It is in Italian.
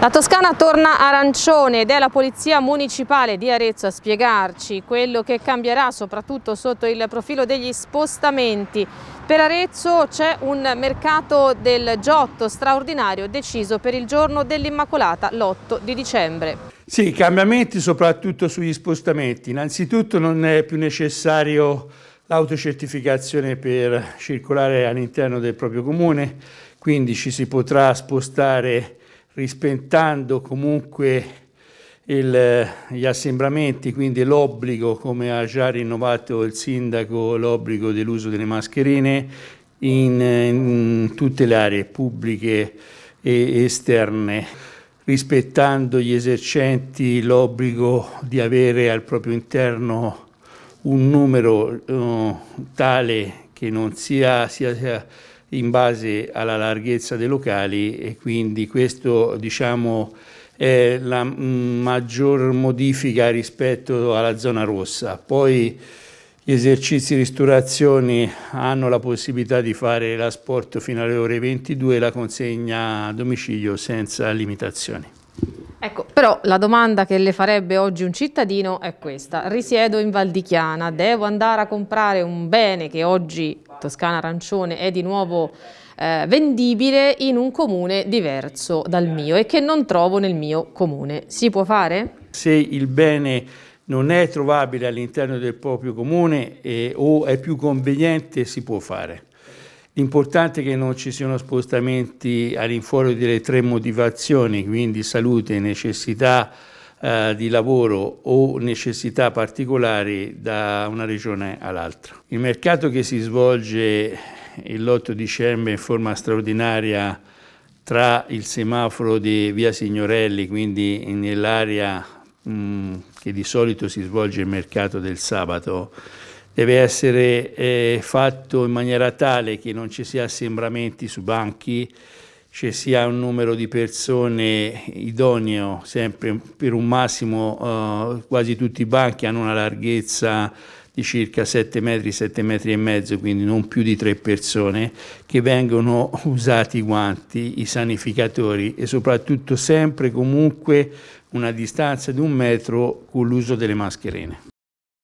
La Toscana torna arancione ed è la Polizia Municipale di Arezzo a spiegarci quello che cambierà soprattutto sotto il profilo degli spostamenti. Per Arezzo c'è un mercato del Giotto straordinario deciso per il giorno dell'Immacolata l'8 di dicembre. Sì, cambiamenti soprattutto sugli spostamenti. Innanzitutto non è più necessario l'autocertificazione per circolare all'interno del proprio comune, quindi ci si potrà spostare rispettando comunque il, gli assembramenti, quindi l'obbligo, come ha già rinnovato il sindaco, l'obbligo dell'uso delle mascherine in, in tutte le aree pubbliche e esterne rispettando gli esercenti l'obbligo di avere al proprio interno un numero eh, tale che non sia, sia, sia in base alla larghezza dei locali e quindi questo diciamo, è la maggior modifica rispetto alla zona rossa. Poi gli esercizi di ristorazione hanno la possibilità di fare l'asporto fino alle ore 22 e la consegna a domicilio senza limitazioni. Ecco, però la domanda che le farebbe oggi un cittadino è questa. Risiedo in Valdichiana, devo andare a comprare un bene che oggi Toscana esatto, Arancione è di nuovo eh, vendibile in un comune diverso dal mio e che non trovo nel mio comune. Si può fare? Se il bene non è trovabile all'interno del proprio comune eh, o è più conveniente, si può fare. L'importante è che non ci siano spostamenti all'infuori delle tre motivazioni, quindi salute, necessità, eh, di lavoro o necessità particolari da una regione all'altra. Il mercato che si svolge l'8 dicembre in forma straordinaria tra il semaforo di Via Signorelli, quindi nell'area mm, che di solito si svolge il mercato del sabato, deve essere eh, fatto in maniera tale che non ci sia assembramenti su banchi, ci cioè, sia un numero di persone idoneo, sempre per un massimo eh, quasi tutti i banchi hanno una larghezza di circa 7 metri, 7 metri e mezzo, quindi non più di 3 persone, che vengono usati i guanti, i sanificatori e soprattutto sempre comunque una distanza di un metro con l'uso delle mascherine.